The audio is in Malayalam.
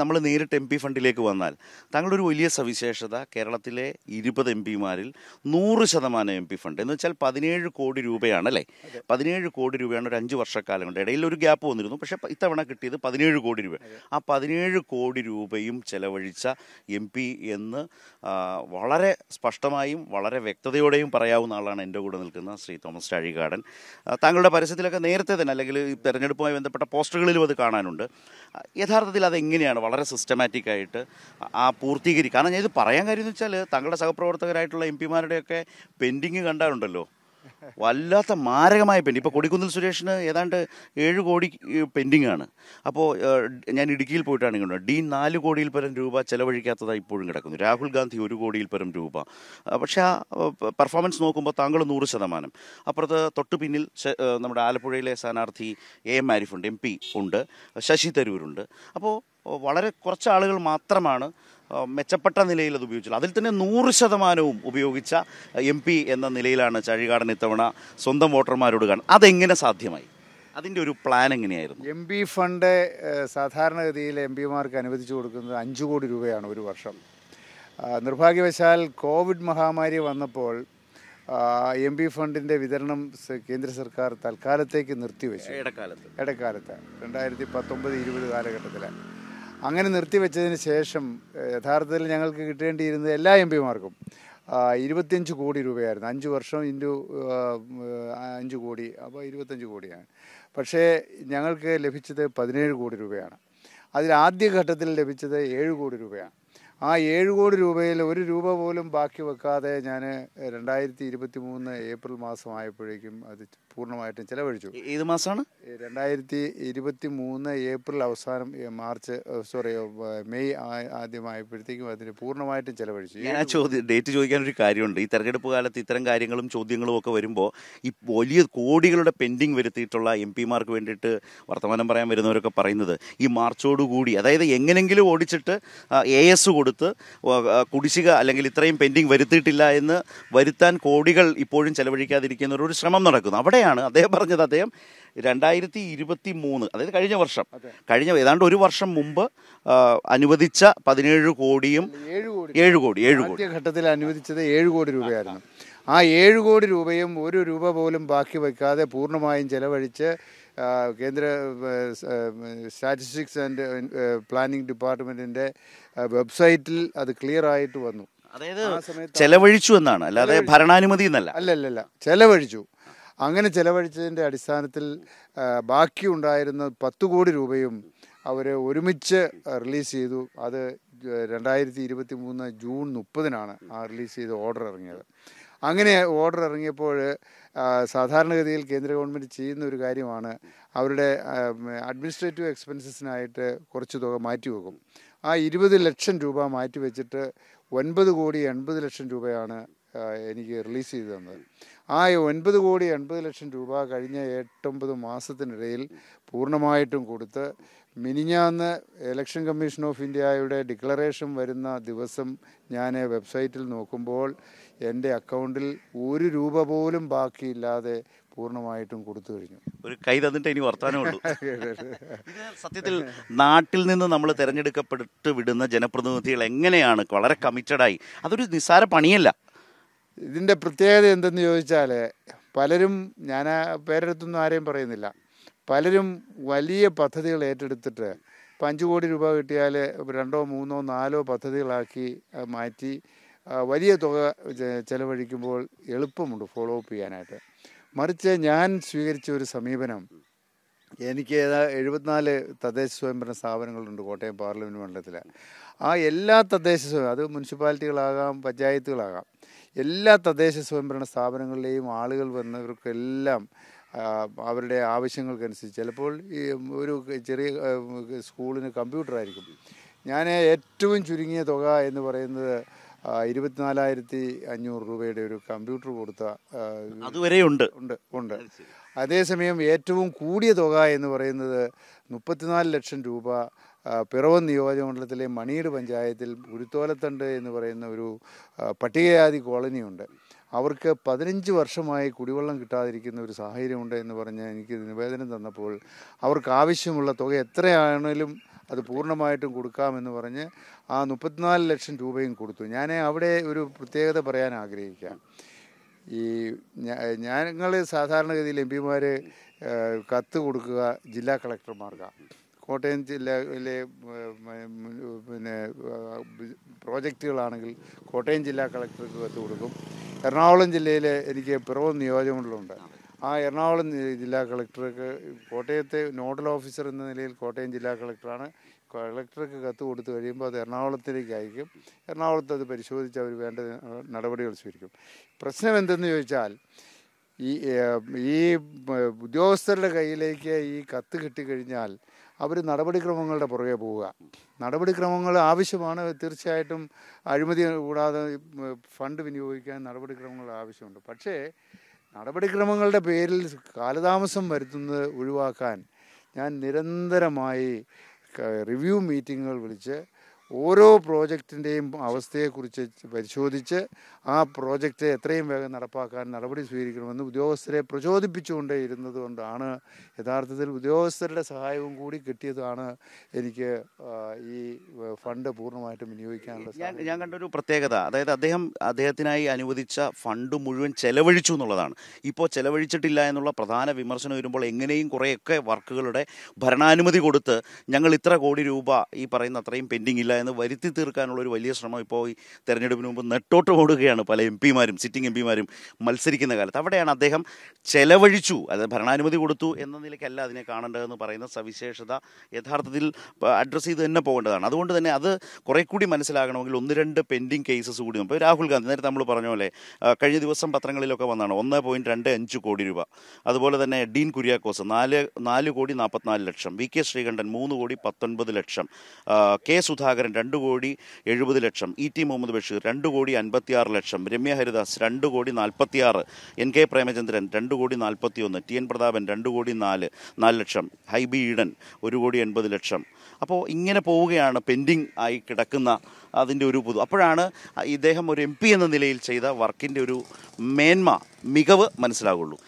നമ്മൾ നേരിട്ട് എം പി ഫണ്ടിലേക്ക് വന്നാൽ താങ്കളുടെ ഒരു വലിയ സവിശേഷത കേരളത്തിലെ ഇരുപത് എം പിമാരിൽ നൂറ് ശതമാനം എം പി ഫണ്ട് എന്ന് വെച്ചാൽ പതിനേഴ് കോടി രൂപയാണ് അല്ലേ പതിനേഴ് കോടി രൂപയാണ് ഒരു അഞ്ച് വർഷക്കാലം കൊണ്ട് ഇടയിൽ ഒരു ഗ്യാപ്പ് വന്നിരുന്നു പക്ഷേ ഇത്തവണ കിട്ടിയത് പതിനേഴ് കോടി രൂപ ആ പതിനേഴ് കോടി രൂപയും ചെലവഴിച്ച എം പി എന്ന് വളരെ സ്പഷ്ടമായും വളരെ വ്യക്തതയോടെയും പറയാവുന്ന ആളാണ് എൻ്റെ കൂടെ നിൽക്കുന്ന ശ്രീ തോമസ് ചാഴികാടൻ താങ്കളുടെ പരസ്യത്തിലൊക്കെ നേരത്തെ തന്നെ അല്ലെങ്കിൽ തിരഞ്ഞെടുപ്പുമായി ബന്ധപ്പെട്ട പോസ്റ്ററുകളിലും അത് കാണാനുണ്ട് യഥാർത്ഥത്തിൽ അതെങ്ങനെയാണ് വളരെ സിസ്റ്റമാറ്റിക് ആയിട്ട് ആ പൂർത്തീകരിക്കുക കാരണം ഞാൻ ഇത് പറയാൻ കാര്യം എന്ന് വെച്ചാൽ തങ്ങളുടെ സഹപ്രവർത്തകരായിട്ടുള്ള എം പിമാരുടെയൊക്കെ പെൻഡിങ് കണ്ടാലുണ്ടല്ലോ വല്ലാത്ത മാരകമായ പെൻഡിങ് ഇപ്പോൾ കൊടിക്കുന്നിൽ സുരേഷിന് ഏതാണ്ട് ഏഴ് കോടി പെൻഡിങ് ആണ് അപ്പോൾ ഞാൻ ഇടുക്കിയിൽ പോയിട്ടാണ് ഇങ്ങനെ ഡീൻ നാല് കോടിയിൽ പരം രൂപ ചെലവഴിക്കാത്തതായി ഇപ്പോഴും കിടക്കുന്നു രാഹുൽ ഗാന്ധി ഒരു കോടിയിൽ പരം രൂപ പക്ഷേ ആ പെർഫോമൻസ് നോക്കുമ്പോൾ താങ്കൾ നൂറ് ശതമാനം അപ്പുറത്ത് തൊട്ട് പിന്നിൽ നമ്മുടെ ആലപ്പുഴയിലെ സ്ഥാനാർത്ഥി എ എം ആരിഫുണ്ട് എം പി ഉണ്ട് ശശി തരൂരുണ്ട് അപ്പോൾ വളരെ കുറച്ച് ആളുകൾ മാത്രമാണ് മെച്ചപ്പെട്ട നിലയിൽ അത് ഉപയോഗിച്ചത് അതിൽ തന്നെ നൂറ് ശതമാനവും ഉപയോഗിച്ച എം പി എന്ന നിലയിലാണ് ചഴികാടൻ ഇത്തവണ ഇത്തവണ സ്വന്തം വോട്ടർമാരോട് കാണും അതെങ്ങനെ സാധ്യമായി അതിൻ്റെ ഒരു പ്ലാൻ എങ്ങനെയായിരുന്നു എം പി ഫണ്ട് സാധാരണഗതിയിൽ എം പിമാർക്ക് അനുവദിച്ചു കൊടുക്കുന്നത് അഞ്ച് കോടി രൂപയാണ് ഒരു വർഷം നിർഭാഗ്യവശാൽ കോവിഡ് മഹാമാരി വന്നപ്പോൾ എം പി ഫണ്ടിൻ്റെ വിതരണം കേന്ദ്ര സർക്കാർ തൽക്കാലത്തേക്ക് നിർത്തിവെച്ചു ഇടക്കാലത്ത് ഇടക്കാലത്ത് രണ്ടായിരത്തി പത്തൊമ്പത് ഇരുപത് കാലഘട്ടത്തിൽ അങ്ങനെ നിർത്തിവെച്ചതിന് ശേഷം യഥാർത്ഥത്തിൽ ഞങ്ങൾക്ക് കിട്ടേണ്ടിയിരുന്നത് എല്ലാ എം പിമാർക്കും ഇരുപത്തിയഞ്ച് കോടി രൂപയായിരുന്നു അഞ്ച് വർഷം ഇൻറ്റു അഞ്ച് കോടി അപ്പോൾ ഇരുപത്തഞ്ച് കോടിയാണ് പക്ഷേ ഞങ്ങൾക്ക് ലഭിച്ചത് പതിനേഴ് കോടി രൂപയാണ് അതിൽ ആദ്യ ഘട്ടത്തിൽ ലഭിച്ചത് ഏഴ് കോടി രൂപയാണ് ആ ഏഴ് കോടി രൂപയിൽ ഒരു രൂപ പോലും ബാക്കി വെക്കാതെ ഞാൻ രണ്ടായിരത്തി ഇരുപത്തി മൂന്ന് ഏപ്രിൽ മാസമായപ്പോഴേക്കും അത് പൂർണ്ണമായിട്ടും ചിലവഴിച്ചു ഏത് മാസമാണ് രണ്ടായിരത്തി ഇരുപത്തി മൂന്ന് ഏപ്രിൽ അവസാനം മാർച്ച് സോറി മെയ് ആദ്യമായപ്പോഴത്തേക്കും അതിന് പൂർണ്ണമായിട്ടും ചിലവഴിച്ചു ഞാൻ ചോദ്യം ഡേറ്റ് ചോദിക്കാൻ ഒരു കാര്യമുണ്ട് ഈ തെരഞ്ഞെടുപ്പ് കാലത്ത് ഇത്തരം കാര്യങ്ങളും ചോദ്യങ്ങളും ഒക്കെ വരുമ്പോൾ ഈ വലിയ കോടികളുടെ പെൻഡിങ് വരുത്തിയിട്ടുള്ള എം പിമാർക്ക് വേണ്ടിയിട്ട് വർത്തമാനം പറയാൻ വരുന്നവരൊക്കെ പറയുന്നത് ഈ മാർച്ചോടുകൂടി അതായത് എങ്ങനെങ്കിലും ഓടിച്ചിട്ട് എ എസ് കൊടുത്ത് കുടിശ്ശിക അല്ലെങ്കിൽ ഇത്രയും പെൻഡിങ് വരുത്തിയിട്ടില്ല എന്ന് വരുത്താൻ കോടികൾ ഇപ്പോഴും ചെലവഴിക്കാതിരിക്കുന്ന ഒരു ശ്രമം നടക്കുന്നു അവിടെയാണ് അദ്ദേഹം പറഞ്ഞത് അദ്ദേഹം രണ്ടായിരത്തി ഇരുപത്തി മൂന്ന് അതായത് കഴിഞ്ഞ വർഷം കഴിഞ്ഞ ഏതാണ്ട് ഒരു വർഷം മുമ്പ് അനുവദിച്ച പതിനേഴ് കോടിയും ഏഴ് കോടി ഏഴ് കോടി ഘട്ടത്തിൽ അനുവദിച്ചത് ഏഴ് കോടി രൂപയായിരുന്നു ആ ഏഴ് കോടി രൂപയും ഒരു രൂപ പോലും ബാക്കി വയ്ക്കാതെ പൂർണ്ണമായും ചെലവഴിച്ച് കേന്ദ്ര സ്റ്റാറ്റിസ്റ്റിക്സ് ആൻഡ് പ്ലാനിംഗ് ഡിപ്പാർട്ട്മെൻറ്റിൻ്റെ വെബ്സൈറ്റിൽ അത് ക്ലിയർ ആയിട്ട് വന്നു അതായത് ചെലവഴിച്ചു എന്നാണ് അല്ലാതെ ഭരണാനുമതി എന്നല്ല അല്ല അല്ല അല്ല ചെലവഴിച്ചു അങ്ങനെ ചെലവഴിച്ചതിൻ്റെ അടിസ്ഥാനത്തിൽ ബാക്കി ഉണ്ടായിരുന്ന പത്ത് കോടി രൂപയും അവർ ഒരുമിച്ച് റിലീസ് ചെയ്തു അത് രണ്ടായിരത്തി ഇരുപത്തി മൂന്ന് ജൂൺ മുപ്പതിനാണ് ആ റിലീസ് ചെയ്ത ഓർഡർ ഇറങ്ങിയത് അങ്ങനെ ഓർഡർ ഇറങ്ങിയപ്പോൾ സാധാരണഗതിയിൽ കേന്ദ്ര ഗവൺമെൻറ് ചെയ്യുന്ന ഒരു കാര്യമാണ് അവരുടെ അഡ്മിനിസ്ട്രേറ്റീവ് എക്സ്പെൻസസിനായിട്ട് കുറച്ച് തുക മാറ്റിവെക്കും ആ ഇരുപത് ലക്ഷം രൂപ മാറ്റി വെച്ചിട്ട് ഒൻപത് കോടി എൺപത് ലക്ഷം രൂപയാണ് എനിക്ക് റിലീസ് ചെയ്തു തന്നത് ആ ഒൻപത് കോടി എൺപത് ലക്ഷം രൂപ കഴിഞ്ഞ എട്ടൊമ്പത് മാസത്തിനിടയിൽ പൂർണ്ണമായിട്ടും കൊടുത്ത് മിനിഞ്ഞ അന്ന് എലക്ഷൻ കമ്മീഷൻ ഓഫ് ഇന്ത്യയുടെ ഡിക്ലറേഷൻ വരുന്ന ദിവസം ഞാൻ വെബ്സൈറ്റിൽ നോക്കുമ്പോൾ എൻ്റെ അക്കൗണ്ടിൽ ഒരു രൂപ പോലും ബാക്കിയില്ലാതെ പൂർണ്ണമായിട്ടും കൊടുത്തു കഴിഞ്ഞു ഒരു കൈ തന്നിട്ട് ഇനി വർത്തമാനമുള്ളൂ സത്യത്തിൽ നാട്ടിൽ നിന്ന് നമ്മൾ തിരഞ്ഞെടുക്കപ്പെട്ട് വിടുന്ന ജനപ്രതിനിധികൾ എങ്ങനെയാണ് വളരെ കമ്മിറ്റഡായി അതൊരു നിസ്സാര പണിയല്ല ഇതിൻ്റെ പ്രത്യേകത എന്തെന്ന് ചോദിച്ചാൽ പലരും ഞാൻ പേരെടുത്തൊന്നും ആരെയും പറയുന്നില്ല പലരും വലിയ പദ്ധതികൾ ഏറ്റെടുത്തിട്ട് ഇപ്പം അഞ്ച് കോടി രൂപ കിട്ടിയാൽ രണ്ടോ മൂന്നോ നാലോ പദ്ധതികളാക്കി മാറ്റി വലിയ തുക ചെലവഴിക്കുമ്പോൾ എളുപ്പമുണ്ട് ഫോളോ അപ്പ് ചെയ്യാനായിട്ട് മറിച്ച് ഞാൻ സ്വീകരിച്ച ഒരു സമീപനം എനിക്ക് എഴുപത്തിനാല് തദ്ദേശ സ്വയംഭരണ സ്ഥാപനങ്ങളുണ്ട് കോട്ടയം പാർലമെൻറ്റ് മണ്ഡലത്തിൽ ആ എല്ലാ തദ്ദേശ സ്വയം അത് മുനിസിപ്പാലിറ്റികളാകാം പഞ്ചായത്തുകളാകാം എല്ലാ തദ്ദേശ സ്വയംഭരണ സ്ഥാപനങ്ങളിലെയും ആളുകൾ വന്നവർക്കെല്ലാം അവരുടെ ആവശ്യങ്ങൾക്കനുസരിച്ച് ചിലപ്പോൾ ഈ ഒരു ചെറിയ സ്കൂളിന് കമ്പ്യൂട്ടറായിരിക്കും ഞാൻ ഏറ്റവും ചുരുങ്ങിയ തുക എന്ന് പറയുന്നത് ഇരുപത്തിനാലായിരത്തി അഞ്ഞൂറ് രൂപയുടെ ഒരു കമ്പ്യൂട്ടർ കൊടുത്ത അതുവരെ ഉണ്ട് ഉണ്ട് ഉണ്ട് അതേസമയം ഏറ്റവും കൂടിയ തുക എന്ന് പറയുന്നത് മുപ്പത്തിനാല് ലക്ഷം രൂപ പിറവം നിയോജകമണ്ഡലത്തിലെ മണിയട് പഞ്ചായത്തിൽ ഗുരുത്തോലത്തണ്ട് എന്ന് പറയുന്ന ഒരു പട്ടികജാതി കോളനിയുണ്ട് അവർക്ക് പതിനഞ്ച് വർഷമായി കുടിവെള്ളം കിട്ടാതിരിക്കുന്ന ഒരു സാഹചര്യമുണ്ട് എന്ന് പറഞ്ഞ് എനിക്ക് നിവേദനം തന്നപ്പോൾ അവർക്ക് ആവശ്യമുള്ള തുക എത്രയാണേലും അത് പൂർണ്ണമായിട്ടും കൊടുക്കാമെന്ന് പറഞ്ഞ് ആ മുപ്പത്തിനാല് ലക്ഷം രൂപയും കൊടുത്തു ഞാൻ അവിടെ ഒരു പ്രത്യേകത പറയാൻ ആഗ്രഹിക്കാം ഈ ഞങ്ങൾ സാധാരണഗതിയിൽ എം പിമാർ കത്ത് കൊടുക്കുക ജില്ലാ കളക്ടർമാർക്കാണ് കോട്ടയം ജില്ലയിലെ പിന്നെ പ്രോജക്റ്റുകളാണെങ്കിൽ കോട്ടയം ജില്ലാ കളക്ടർക്ക് കത്ത് കൊടുക്കും എറണാകുളം ജില്ലയിലെ എനിക്ക് പിറവം നിയോജകമണ്ഡലമുണ്ട് ആ എറണാകുളം ജില്ലാ കളക്ടർക്ക് കോട്ടയത്തെ നോഡൽ ഓഫീസർ എന്ന നിലയിൽ കോട്ടയം ജില്ലാ കളക്ടറാണ് കളക്ടർക്ക് കത്ത് കൊടുത്തു കഴിയുമ്പോൾ അത് എറണാകുളത്തിലേക്ക് അയക്കും എറണാകുളത്ത് അത് പരിശോധിച്ച് അവർ വേണ്ട നടപടികൾ സ്വീകരിക്കും പ്രശ്നം എന്തെന്ന് ചോദിച്ചാൽ ഈ ഈ ഉദ്യോഗസ്ഥരുടെ കയ്യിലേക്ക് ഈ കത്ത് കിട്ടിക്കഴിഞ്ഞാൽ അവർ നടപടിക്രമങ്ങളുടെ പുറകെ പോവുക നടപടിക്രമങ്ങൾ ആവശ്യമാണ് തീർച്ചയായിട്ടും അഴിമതി കൂടാതെ ഫണ്ട് വിനിയോഗിക്കാൻ നടപടിക്രമങ്ങൾ ആവശ്യമുണ്ട് പക്ഷേ നടപടിക്രമങ്ങളുടെ പേരിൽ കാലതാമസം വരുത്തുന്നത് ഒഴിവാക്കാൻ ഞാൻ നിരന്തരമായി റിവ്യൂ മീറ്റിങ്ങുകൾ വിളിച്ച് ഓരോ പ്രോജക്റ്റിൻ്റെയും അവസ്ഥയെക്കുറിച്ച് പരിശോധിച്ച് ആ പ്രോജക്റ്റ് എത്രയും വേഗം നടപ്പാക്കാൻ നടപടി സ്വീകരിക്കണമെന്ന് ഉദ്യോഗസ്ഥരെ പ്രചോദിപ്പിച്ചുകൊണ്ടേ ഇരുന്നതുകൊണ്ടാണ് കൊണ്ടാണ് യഥാർത്ഥത്തിൽ ഉദ്യോഗസ്ഥരുടെ സഹായവും കൂടി കിട്ടിയതാണ് എനിക്ക് ഈ ഫണ്ട് പൂർണ്ണമായിട്ടും വിനിയോഗിക്കാനുള്ള ഞാൻ കണ്ടൊരു പ്രത്യേകത അതായത് അദ്ദേഹം അദ്ദേഹത്തിനായി അനുവദിച്ച ഫണ്ട് മുഴുവൻ ചെലവഴിച്ചു എന്നുള്ളതാണ് ഇപ്പോൾ ചെലവഴിച്ചിട്ടില്ല എന്നുള്ള പ്രധാന വിമർശനം വരുമ്പോൾ എങ്ങനെയും കുറേയൊക്കെ വർക്കുകളുടെ ഭരണാനുമതി കൊടുത്ത് ഞങ്ങൾ ഇത്ര കോടി രൂപ ഈ പറയുന്ന അത്രയും പെൻഡിങ് ഇല്ല എന്ന് വരുത്തി തീർക്കാനുള്ള ഒരു വലിയ ശ്രമം ഇപ്പോൾ ഈ തെരഞ്ഞെടുപ്പിന് മുമ്പ് നെട്ടോട്ട് ഓടുകയാണ് പല എം പിമാരും സിറ്റിംഗ് എം പിമാരും മത്സരിക്കുന്ന കാലത്ത് അവിടെയാണ് അദ്ദേഹം ചെലവഴിച്ചു അതായത് ഭരണാനുമതി കൊടുത്തു എന്ന നിലയ്ക്കല്ല അതിനെ കാണേണ്ടതെന്ന് പറയുന്ന സവിശേഷത യഥാർത്ഥത്തിൽ അഡ്രസ്സ് ചെയ്ത് തന്നെ പോകേണ്ടതാണ് അതുകൊണ്ട് തന്നെ അത് കുറേ കൂടി മനസ്സിലാകണമെങ്കിൽ ഒന്ന് രണ്ട് പെൻഡിങ് കേസസ് കൂടി ഇപ്പോൾ രാഹുൽ ഗാന്ധി നേരത്തെ നമ്മൾ പറഞ്ഞ പോലെ കഴിഞ്ഞ ദിവസം പത്രങ്ങളിലൊക്കെ വന്നതാണ് ഒന്ന് പോയിൻറ്റ് രണ്ട് അഞ്ച് കോടി രൂപ അതുപോലെ തന്നെ ഡീൻ കുര്യാക്കോസ് നാല് നാല് കോടി നാൽപ്പത്തിനാല് ലക്ഷം വി കെ ശ്രീകണ്ഠൻ മൂന്ന് കോടി പത്തൊൻപത് ലക്ഷം കെ സുധാകരൻ സുകുമാരൻ രണ്ട് കോടി എഴുപത് ലക്ഷം ഇ ടി മുഹമ്മദ് ബഷീർ രണ്ട് കോടി അൻപത്തിയാറ് ലക്ഷം രമ്യ ഹരിദാസ് രണ്ട് കോടി നാൽപ്പത്തിയാറ് എൻ കെ പ്രേമചന്ദ്രൻ രണ്ട് കോടി നാൽപ്പത്തിയൊന്ന് ടി എൻ പ്രതാപൻ രണ്ട് കോടി നാല് നാല് ലക്ഷം ഹൈബി ഈഡൻ ഒരു കോടി എൺപത് ലക്ഷം അപ്പോൾ ഇങ്ങനെ പോവുകയാണ് പെൻഡിങ് ആയി കിടക്കുന്ന അതിൻ്റെ ഒരു പുതു അപ്പോഴാണ് ഇദ്ദേഹം ഒരു എം എന്ന നിലയിൽ ചെയ്ത വർക്കിൻ്റെ ഒരു മേന്മ മികവ് മനസ്സിലാകുള്ളൂ